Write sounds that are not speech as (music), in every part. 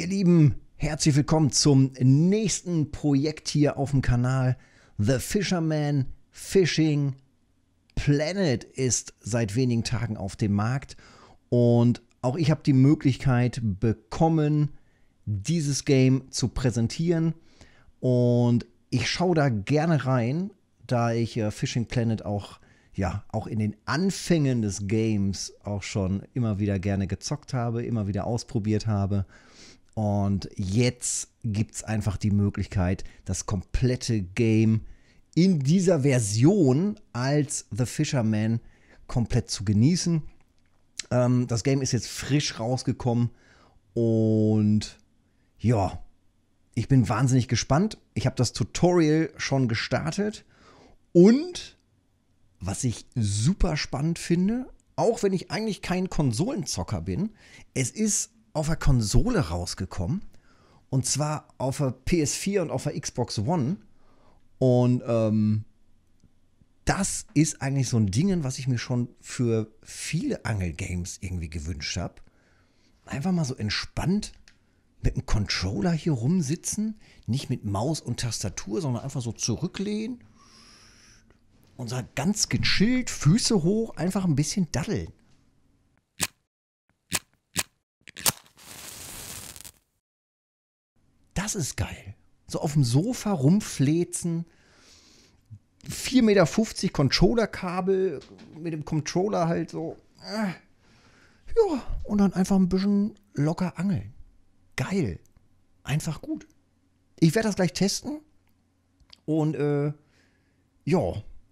Ihr Lieben, herzlich willkommen zum nächsten Projekt hier auf dem Kanal. The Fisherman Fishing Planet ist seit wenigen Tagen auf dem Markt und auch ich habe die Möglichkeit bekommen, dieses Game zu präsentieren und ich schaue da gerne rein, da ich äh, Fishing Planet auch ja, auch in den Anfängen des Games auch schon immer wieder gerne gezockt habe, immer wieder ausprobiert habe und jetzt gibt es einfach die Möglichkeit, das komplette Game in dieser Version als The Fisherman komplett zu genießen. Ähm, das Game ist jetzt frisch rausgekommen und ja, ich bin wahnsinnig gespannt. Ich habe das Tutorial schon gestartet und was ich super spannend finde, auch wenn ich eigentlich kein Konsolenzocker bin, es ist auf der Konsole rausgekommen. Und zwar auf der PS4 und auf der Xbox One. Und ähm, das ist eigentlich so ein Ding, was ich mir schon für viele Angel-Games irgendwie gewünscht habe. Einfach mal so entspannt mit dem Controller hier rumsitzen, nicht mit Maus und Tastatur, sondern einfach so zurücklehnen und ganz gechillt, Füße hoch, einfach ein bisschen daddeln. das ist geil. So auf dem Sofa rumfläzen, 4,50 Meter Controllerkabel mit dem Controller halt so. Ah. Ja, und dann einfach ein bisschen locker angeln. Geil. Einfach gut. Ich werde das gleich testen. Und äh, ja,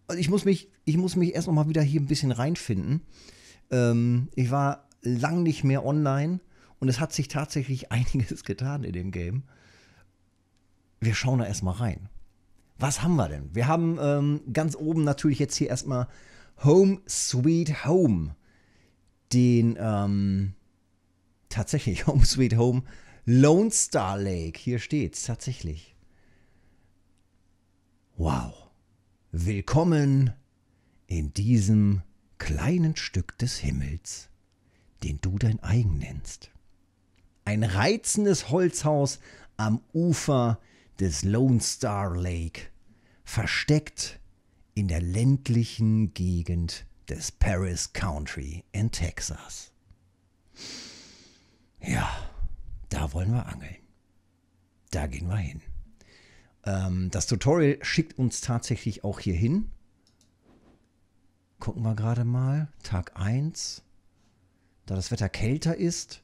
also ich muss mich, ich muss mich erst nochmal wieder hier ein bisschen reinfinden. Ähm, ich war lang nicht mehr online und es hat sich tatsächlich (laughs) einiges getan in dem Game wir schauen da erstmal rein. Was haben wir denn? Wir haben ähm, ganz oben natürlich jetzt hier erstmal Home Sweet Home. Den ähm, tatsächlich (laughs) Home Sweet Home Lone Star Lake. Hier steht's tatsächlich. Wow. Willkommen in diesem kleinen Stück des Himmels, den du dein eigen nennst. Ein reizendes Holzhaus am Ufer des Lone Star Lake, versteckt in der ländlichen Gegend des Paris Country in Texas. Ja, da wollen wir angeln. Da gehen wir hin. Ähm, das Tutorial schickt uns tatsächlich auch hier hin. Gucken wir gerade mal. Tag 1. Da das Wetter kälter ist,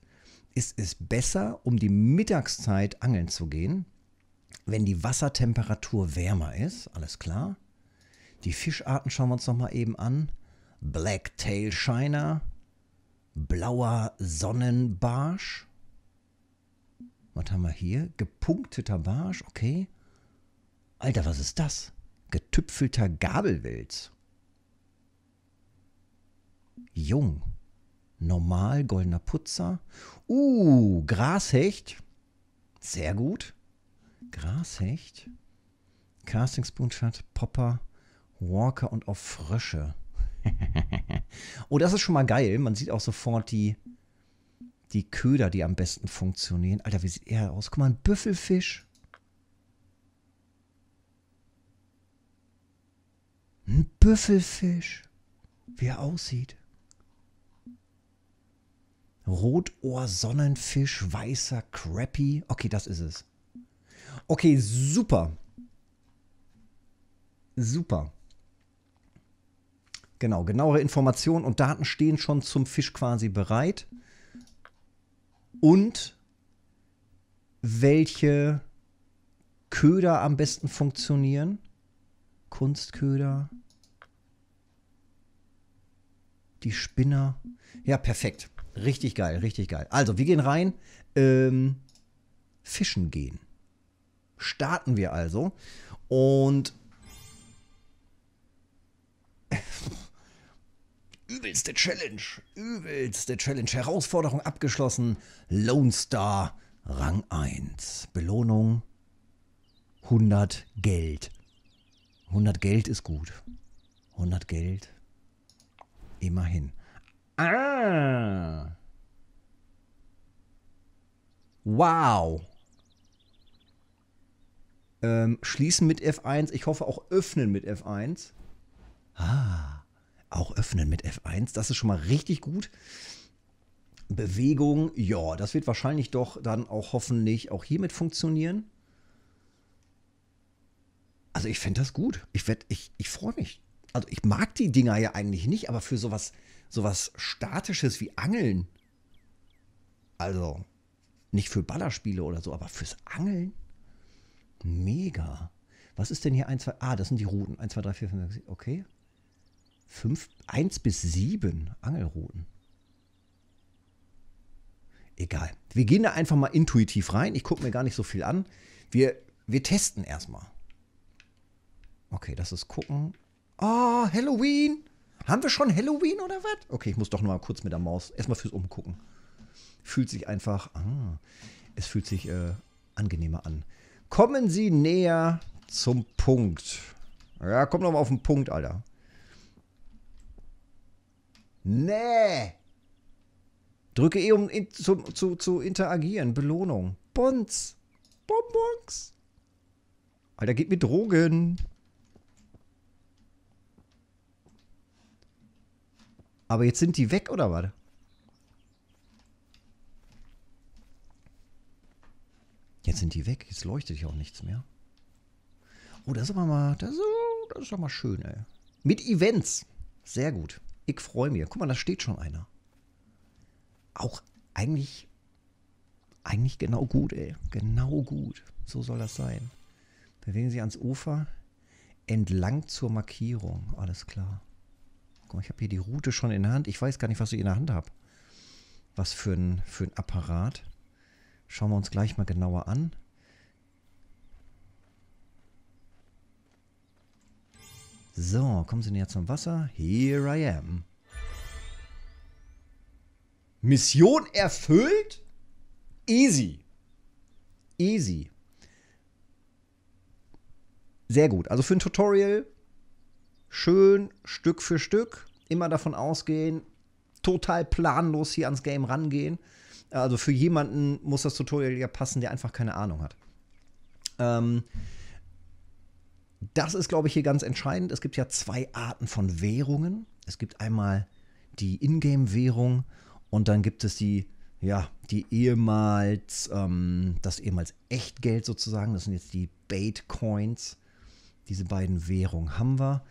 ist es besser, um die Mittagszeit angeln zu gehen wenn die Wassertemperatur wärmer ist, alles klar. Die Fischarten schauen wir uns nochmal eben an. Black Tail Shiner, blauer Sonnenbarsch. Was haben wir hier? Gepunkteter Barsch, okay. Alter, was ist das? Getüpfelter Gabelwilz. Jung. Normal, goldener Putzer. Uh, Grashecht. Sehr gut. Grashecht, Casting Spoonshot, Popper, Walker und auf Frösche. (laughs) oh, das ist schon mal geil. Man sieht auch sofort die, die Köder, die am besten funktionieren. Alter, wie sieht er aus? Guck mal, ein Büffelfisch. Ein Büffelfisch. Wie er aussieht. Rotohr-Sonnenfisch, weißer Crappy. Okay, das ist es. Okay, super. Super. Genau, genauere Informationen und Daten stehen schon zum Fisch quasi bereit. Und welche Köder am besten funktionieren. Kunstköder. Die Spinner. Ja, perfekt. Richtig geil, richtig geil. Also, wir gehen rein. Ähm, fischen gehen starten wir also. Und (laughs) übelste Challenge, übelste Challenge, Herausforderung abgeschlossen. Lone Star Rang 1. Belohnung 100 Geld. 100 Geld ist gut. 100 Geld. Immerhin. Ah! Wow. Ähm, schließen mit F1. Ich hoffe auch öffnen mit F1. Ah, auch öffnen mit F1. Das ist schon mal richtig gut. Bewegung, ja, das wird wahrscheinlich doch dann auch hoffentlich auch hiermit funktionieren. Also ich fände das gut. Ich, ich, ich freue mich. Also ich mag die Dinger ja eigentlich nicht, aber für sowas, sowas Statisches wie Angeln. Also nicht für Ballerspiele oder so, aber fürs Angeln. Mega. Was ist denn hier 1, 2? Ah, das sind die Routen. 1, 2, 3, 4, 5, 6, 7. Okay. 5, 1 bis 7 Angelrouten. Egal. Wir gehen da einfach mal intuitiv rein. Ich gucke mir gar nicht so viel an. Wir, wir testen erstmal. Okay, das ist gucken. Oh, Halloween! Haben wir schon Halloween oder was? Okay, ich muss doch nur mal kurz mit der Maus. Erstmal fürs Umgucken. Fühlt sich einfach. Ah, es fühlt sich äh, angenehmer an. Kommen Sie näher zum Punkt. Ja, komm doch mal auf den Punkt, Alter. Nee. Drücke E, um in, zu, zu, zu interagieren. Belohnung. Bonz. Bonbons. Alter, geht mit Drogen. Aber jetzt sind die weg, oder was? Jetzt sind die weg, jetzt leuchtet hier auch nichts mehr. Oh, das ist aber mal, das, ist aber mal schön, ey. Mit Events. Sehr gut. Ich freue mich. Guck mal, da steht schon einer. Auch eigentlich, eigentlich genau gut, ey. Genau gut. So soll das sein. Bewegen Sie ans Ufer entlang zur Markierung. Alles klar. Guck mal, ich habe hier die Route schon in der Hand. Ich weiß gar nicht, was ich in der Hand habe. Was für ein, für ein Apparat. Schauen wir uns gleich mal genauer an. So, kommen Sie näher zum Wasser. Here I am. Mission erfüllt? Easy. Easy. Sehr gut. Also für ein Tutorial schön Stück für Stück. Immer davon ausgehen, total planlos hier ans Game rangehen. Also für jemanden muss das Tutorial ja passen, der einfach keine Ahnung hat. Ähm, das ist, glaube ich, hier ganz entscheidend. Es gibt ja zwei Arten von Währungen. Es gibt einmal die Ingame-Währung und dann gibt es die, ja, die ehemals, ähm, das ehemals Echtgeld sozusagen. Das sind jetzt die Bait-Coins. Diese beiden Währungen haben wir.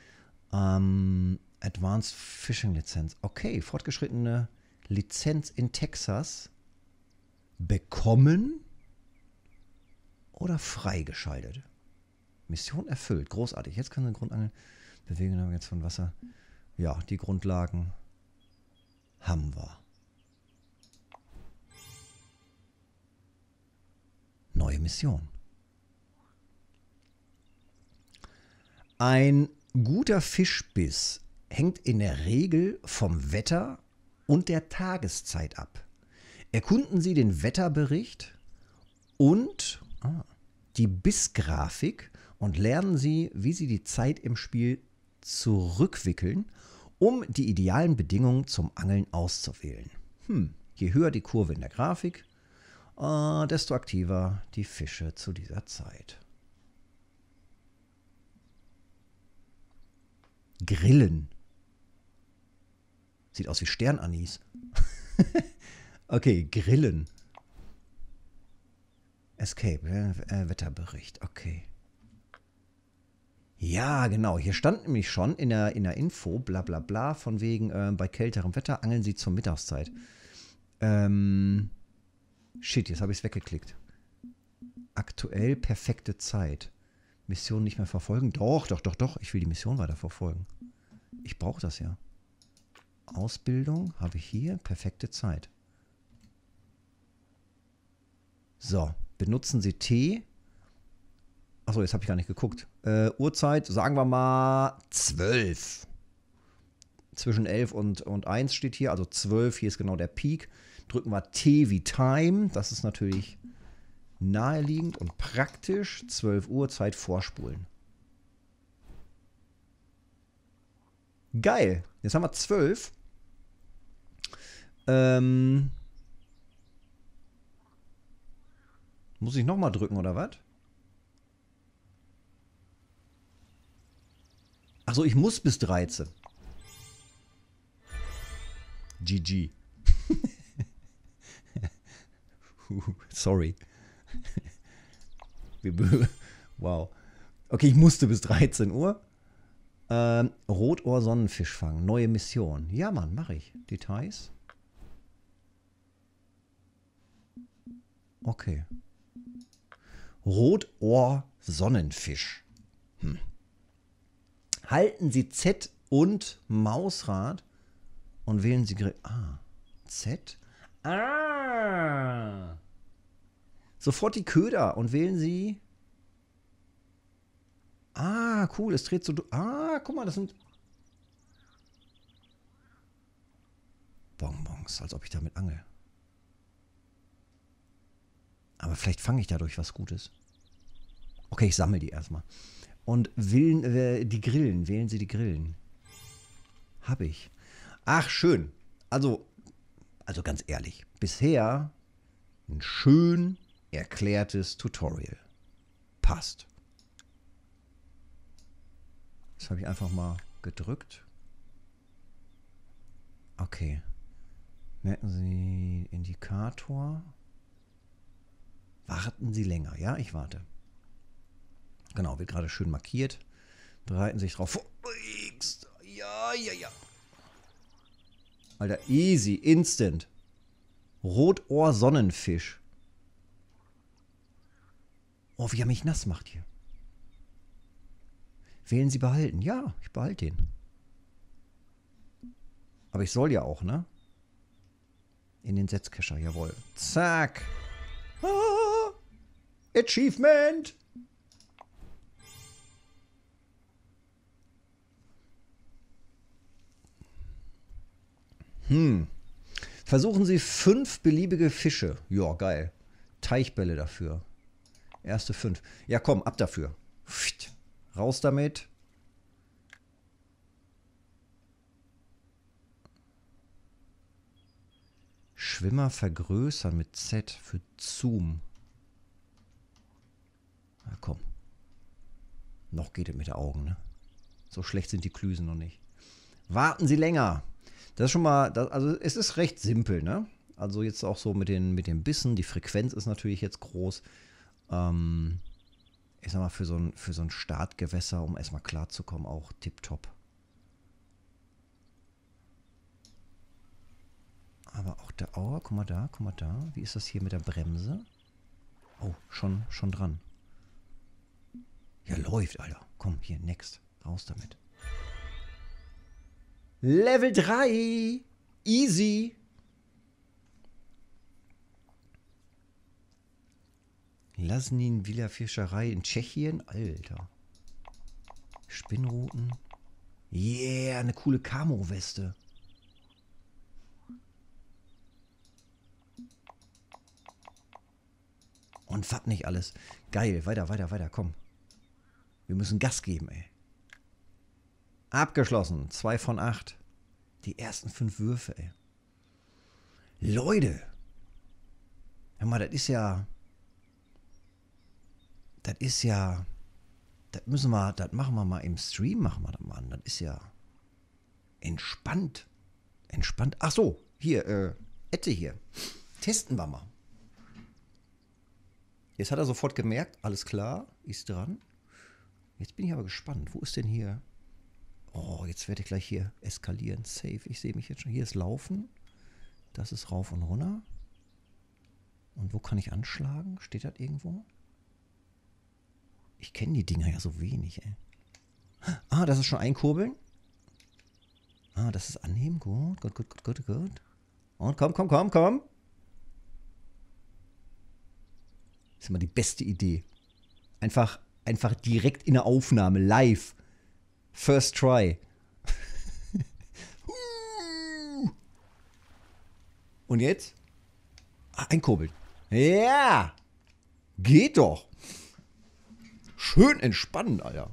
Ähm, Advanced Fishing Lizenz. Okay, fortgeschrittene Lizenz in Texas bekommen oder freigeschaltet. Mission erfüllt. Großartig. Jetzt können Sie Grundangeln bewegen, jetzt von Wasser. Ja, die Grundlagen haben wir. Neue Mission. Ein guter Fischbiss hängt in der Regel vom Wetter und der Tageszeit ab. Erkunden Sie den Wetterbericht und ah, die Bissgrafik und lernen Sie, wie Sie die Zeit im Spiel zurückwickeln, um die idealen Bedingungen zum Angeln auszuwählen. Hm, je höher die Kurve in der Grafik, äh, desto aktiver die Fische zu dieser Zeit. Grillen. Sieht aus wie Sternanis. (laughs) Okay, Grillen. Escape, äh, Wetterbericht, okay. Ja, genau. Hier stand nämlich schon in der, in der Info, bla bla bla, von wegen, äh, bei kälterem Wetter angeln sie zur Mittagszeit. Ähm, shit, jetzt habe ich es weggeklickt. Aktuell perfekte Zeit. Mission nicht mehr verfolgen? Doch, doch, doch, doch. Ich will die Mission weiter verfolgen. Ich brauche das ja. Ausbildung habe ich hier. Perfekte Zeit. So, benutzen Sie Tee. Achso, jetzt habe ich gar nicht geguckt. Äh, Uhrzeit, sagen wir mal 12. Zwischen 11 und, und 1 steht hier, also 12, hier ist genau der Peak. Drücken wir T wie Time, das ist natürlich naheliegend und praktisch. 12 Uhr, Zeit vorspulen. Geil, jetzt haben wir 12. Ähm, Muss ich nochmal drücken, oder was? Achso, ich muss bis 13. GG. (laughs) Sorry. (laughs) wow. Okay, ich musste bis 13 Uhr. Ähm, Rotohr fangen. neue Mission. Ja, Mann, mache ich. Details. Okay. Rotohr-Sonnenfisch. Hm. Halten Sie Z und Mausrad und wählen Sie Grill. Ah, Z. Ah. Sofort die Köder und wählen Sie. Ah, cool, es dreht so. Ah, guck mal, das sind. Bonbons, als ob ich damit angel. Aber vielleicht fange ich dadurch was Gutes. Okay, ich sammle die erstmal. Und wählen äh, die Grillen. Wählen Sie die Grillen. Hab ich. Ach, schön. Also, also ganz ehrlich, bisher ein schön erklärtes Tutorial. Passt. Das habe ich einfach mal gedrückt. Okay. Merken Sie Indikator warten Sie länger. Ja, ich warte. Genau, wird gerade schön markiert. Bereiten sich drauf vor. Oh, ja, ja, ja. Alter, easy, instant. Rotohr-Sonnenfisch. Oh, wie er mich nass macht hier. Wählen Sie behalten. Ja, ich behalte den. Aber ich soll ja auch, ne? In den Setzkescher, jawohl. Zack. Ah. Achievement! Hm. Versuchen Sie fünf beliebige Fische. Ja, geil. Teichbälle dafür. Erste fünf. Ja, komm, ab dafür. Pft. Raus damit. Schwimmer vergrößern mit Z für Zoom. Na ah, komm. Noch geht es mit den Augen, ne? So schlecht sind die Klüsen noch nicht. Warten Sie länger. Das ist schon mal, das, also es ist recht simpel, ne? Also jetzt auch so mit den, mit den Bissen, die Frequenz ist natürlich jetzt groß. Ähm, ich sag mal, für so ein, für so ein Startgewässer, um erstmal klarzukommen, auch tipptopp. Aber auch der Auer, oh, guck mal da, guck mal da. Wie ist das hier mit der Bremse? Oh, schon, schon dran. Ja, läuft, Alter. Komm, hier, next. Raus damit. Level 3. Easy. Lasnin Villa Fischerei in Tschechien. Alter. Spinnruten. Yeah, eine coole Camo-Weste. Und was nicht alles. Geil, weiter, weiter, weiter, komm. Wir müssen Gas geben, ey. Abgeschlossen. Zwei von acht. Die ersten fünf Würfe, ey. Leute. Hör mal, das ist ja. Das ist ja. Das müssen wir, das machen wir mal im Stream, machen wir das mal an. Das ist ja entspannt. Entspannt. Ach so, hier, äh, Ette hier. Testen wir mal. Jetzt hat er sofort gemerkt, alles klar, ist dran. Jetzt bin ich aber gespannt. Wo ist denn hier? Oh, jetzt werde ich gleich hier eskalieren. Safe. Ich sehe mich jetzt schon. Hier ist Laufen. Das ist rauf und runter. Und wo kann ich anschlagen? Steht das irgendwo? Ich kenne die Dinger ja so wenig, ey. Ah, das ist schon einkurbeln. Ah, das ist anheben. Gut, gut, gut, gut, gut, gut. Und komm, komm, komm, komm. Das ist immer die beste Idee. Einfach einfach direkt in der Aufnahme, live. First try. (laughs) Und jetzt? Ah, einkurbeln. Ja! Geht doch! Schön entspannen, Alter.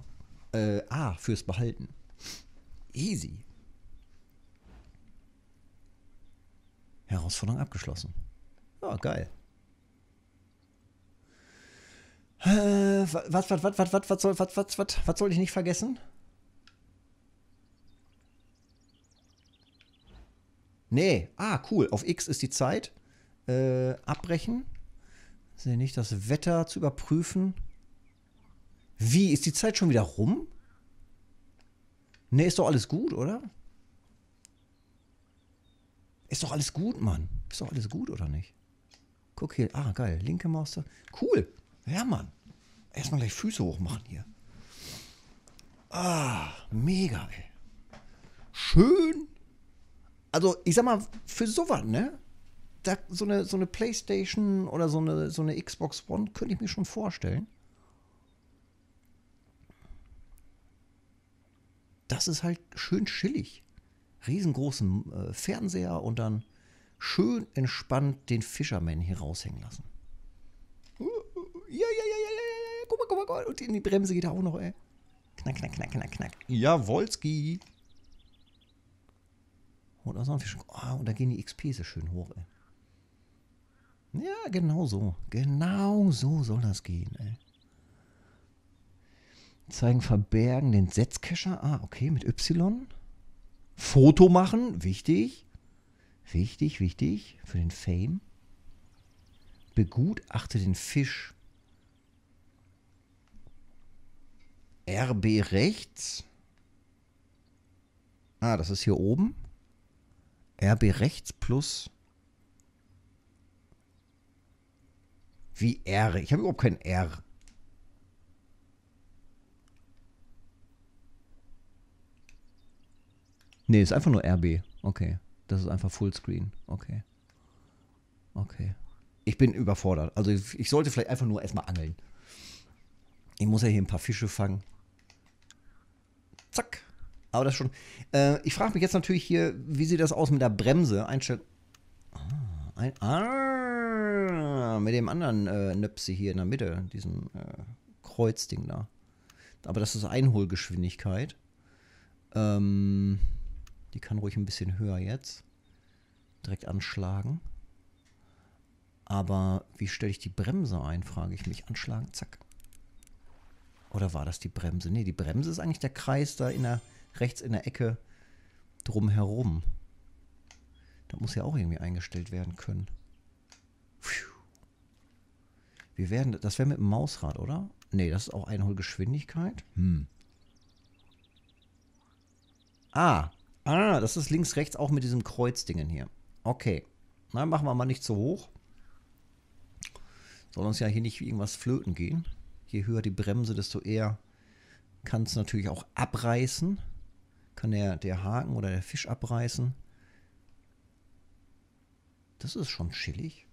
Äh, ah, fürs Behalten. Easy. Herausforderung abgeschlossen. Ja, geil. Was, was, was, was, was, was soll, was, was, was, was soll ich nicht vergessen? Nee, ah, cool. Auf X ist die Zeit. Äh, abbrechen. Sehe nicht, das Wetter zu überprüfen. Wie? Ist die Zeit schon wieder rum? Nee, ist doch alles gut, oder? Ist doch alles gut, Mann. Ist doch alles gut, oder nicht? Guck hier. Ah, geil. Linke Maustaste. Cool. Ja, Mann. Erstmal gleich Füße hoch machen hier. Ah, mega, ey. Schön. Also, ich sag mal, für sowas, ne? Da, so, eine, so eine Playstation oder so eine, so eine Xbox One könnte ich mir schon vorstellen. Das ist halt schön chillig. Riesengroßen äh, Fernseher und dann schön entspannt den Fisherman hier raushängen lassen. Ja, ja, ja, ja, ja, ja. ja. Guck mal, guck mal, guck mal. Und in die Bremse geht er auch noch, ey. Knack, knack, knack, knack, knack. Jawolski. Und, oh, oh, und da gehen die XP so schön hoch, ey. Ja, genau so. Genau so soll das gehen, ey. Zeigen, verbergen, den Setzkescher. Ah, okay, mit Y. Foto machen, wichtig. Wichtig, wichtig. Für den Fame. Begutachte den Fisch. RB rechts. Ah, das ist hier oben. RB rechts plus. Wie R. Ich habe überhaupt kein R. Nee, ist einfach nur RB. Okay. Das ist einfach Fullscreen. Okay. Okay. Ich bin überfordert. Also ich sollte vielleicht einfach nur erstmal angeln. Ich muss ja hier ein paar Fische fangen zack. Aber das schon. Äh, ich frage mich jetzt natürlich hier, wie sieht das aus mit der Bremse? Einstellen. Ah, ein, ah, mit dem anderen äh, Nöpse hier in der Mitte, diesem äh, Kreuzding da. Aber das ist Einholgeschwindigkeit. Ähm, die kann ruhig ein bisschen höher jetzt. Direkt anschlagen. Aber wie stelle ich die Bremse ein, frage ich mich. Anschlagen, zack. Oder war das die Bremse? Ne, die Bremse ist eigentlich der Kreis da in der, rechts in der Ecke drumherum. Da muss ja auch irgendwie eingestellt werden können. Pfiuh. Wir werden, das wäre mit dem Mausrad, oder? Ne, das ist auch Einholgeschwindigkeit. Hm. Ah, ah, das ist links, rechts auch mit diesem Kreuzdingen hier. Okay. Na, machen wir mal nicht zu hoch. Soll uns ja hier nicht irgendwas flöten gehen je höher die Bremse, desto eher kann es natürlich auch abreißen. Kann der, der Haken oder der Fisch abreißen. Das ist schon chillig.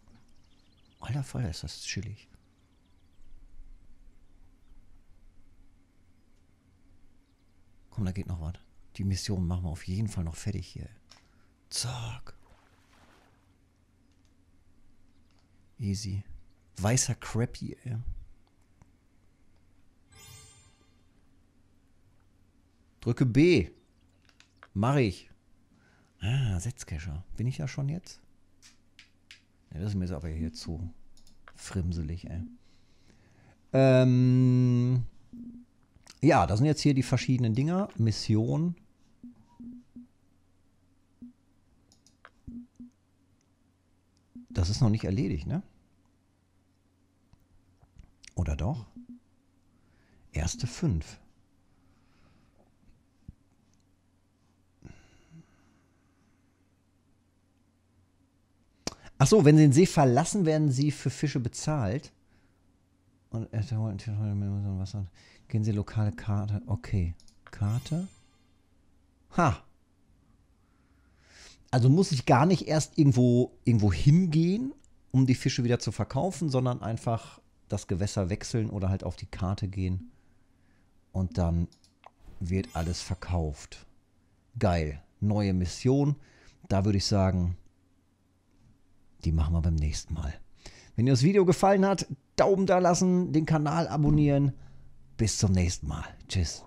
Aller Feuer ist das chillig. Komm, da geht noch was. Die Mission machen wir auf jeden Fall noch fertig hier. Zack. Easy. Weißer Crappy, ey. Drücke B. Mache ich. Ah, Setzkescher. Bin ich ja schon jetzt? Ja, das ist mir aber hier zu frimselig, ey. Ähm, ja, das sind jetzt hier die verschiedenen Dinger. Mission. Das ist noch nicht erledigt, ne? Oder doch? Erste fünf. Ach so, wenn sie den See verlassen, werden sie für Fische bezahlt. Und Wasser. Gehen sie lokale Karte. Okay. Karte. Ha. Also muss ich gar nicht erst irgendwo, irgendwo hingehen, um die Fische wieder zu verkaufen, sondern einfach das Gewässer wechseln oder halt auf die Karte gehen. Und dann wird alles verkauft. Geil. Neue Mission. Da würde ich sagen, die machen wir beim nächsten Mal. Wenn dir das Video gefallen hat, Daumen da lassen, den Kanal abonnieren. Bis zum nächsten Mal. Tschüss.